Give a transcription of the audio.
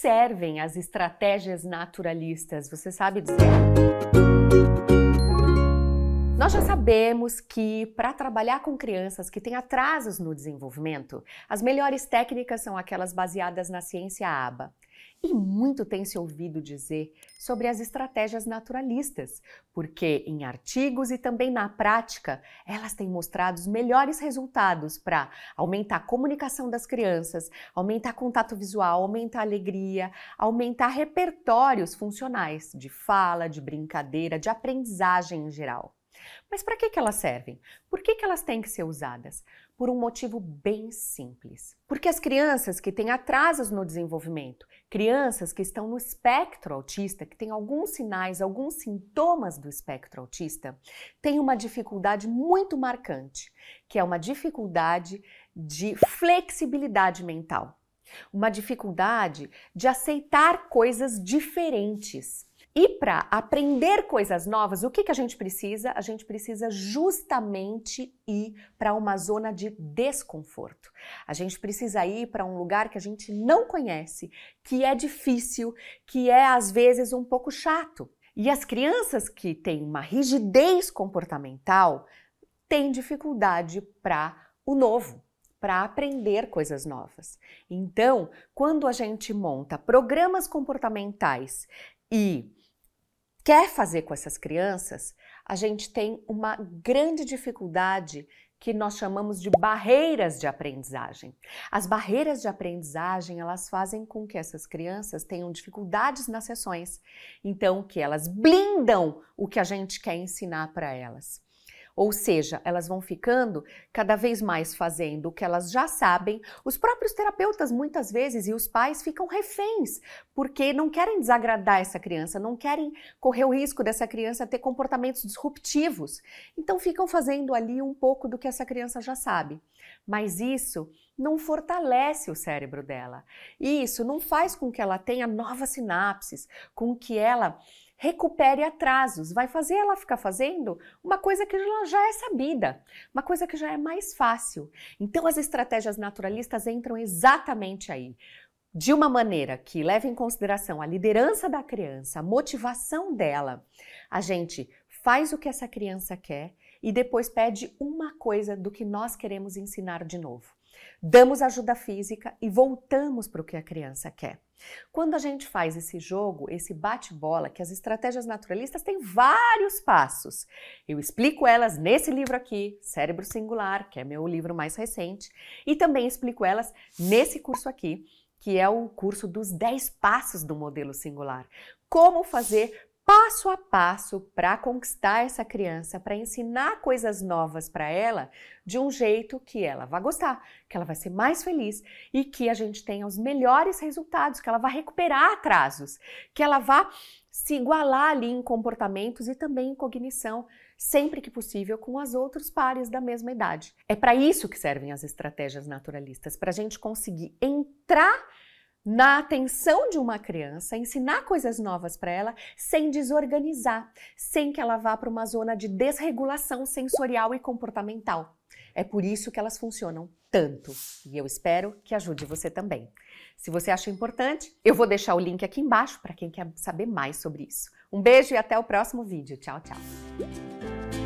servem as estratégias naturalistas? Você sabe dizer? Nós já sabemos que para trabalhar com crianças que têm atrasos no desenvolvimento, as melhores técnicas são aquelas baseadas na ciência ABA. E muito tem se ouvido dizer sobre as estratégias naturalistas, porque em artigos e também na prática elas têm mostrado os melhores resultados para aumentar a comunicação das crianças, aumentar contato visual, aumentar alegria, aumentar repertórios funcionais de fala, de brincadeira, de aprendizagem em geral. Mas para que, que elas servem? Por que, que elas têm que ser usadas? Por um motivo bem simples. Porque as crianças que têm atrasos no desenvolvimento, crianças que estão no espectro autista, que têm alguns sinais, alguns sintomas do espectro autista, têm uma dificuldade muito marcante, que é uma dificuldade de flexibilidade mental. Uma dificuldade de aceitar coisas diferentes e para aprender coisas novas, o que, que a gente precisa? A gente precisa justamente ir para uma zona de desconforto. A gente precisa ir para um lugar que a gente não conhece, que é difícil, que é às vezes um pouco chato. E as crianças que têm uma rigidez comportamental têm dificuldade para o novo, para aprender coisas novas. Então, quando a gente monta programas comportamentais e quer fazer com essas crianças, a gente tem uma grande dificuldade que nós chamamos de barreiras de aprendizagem. As barreiras de aprendizagem, elas fazem com que essas crianças tenham dificuldades nas sessões, então que elas blindam o que a gente quer ensinar para elas. Ou seja, elas vão ficando cada vez mais fazendo o que elas já sabem. Os próprios terapeutas, muitas vezes, e os pais ficam reféns, porque não querem desagradar essa criança, não querem correr o risco dessa criança ter comportamentos disruptivos. Então, ficam fazendo ali um pouco do que essa criança já sabe. Mas isso não fortalece o cérebro dela. E isso não faz com que ela tenha novas sinapses, com que ela recupere atrasos, vai fazer ela ficar fazendo uma coisa que já é sabida, uma coisa que já é mais fácil. Então as estratégias naturalistas entram exatamente aí de uma maneira que leve em consideração a liderança da criança, a motivação dela, a gente faz o que essa criança quer e depois pede uma coisa do que nós queremos ensinar de novo. Damos ajuda física e voltamos para o que a criança quer. Quando a gente faz esse jogo, esse bate-bola, que as estratégias naturalistas têm vários passos. Eu explico elas nesse livro aqui, Cérebro Singular, que é meu livro mais recente, e também explico elas nesse curso aqui, que é o curso dos 10 passos do modelo singular. Como fazer passo a passo para conquistar essa criança, para ensinar coisas novas para ela de um jeito que ela vai gostar, que ela vai ser mais feliz e que a gente tenha os melhores resultados, que ela vá recuperar atrasos, que ela vá se igualar ali em comportamentos e também em cognição, sempre que possível, com as outros pares da mesma idade. É para isso que servem as estratégias naturalistas, para a gente conseguir entrar na atenção de uma criança, ensinar coisas novas para ela sem desorganizar, sem que ela vá para uma zona de desregulação sensorial e comportamental. É por isso que elas funcionam tanto e eu espero que ajude você também. Se você acha importante, eu vou deixar o link aqui embaixo para quem quer saber mais sobre isso. Um beijo e até o próximo vídeo. Tchau, tchau.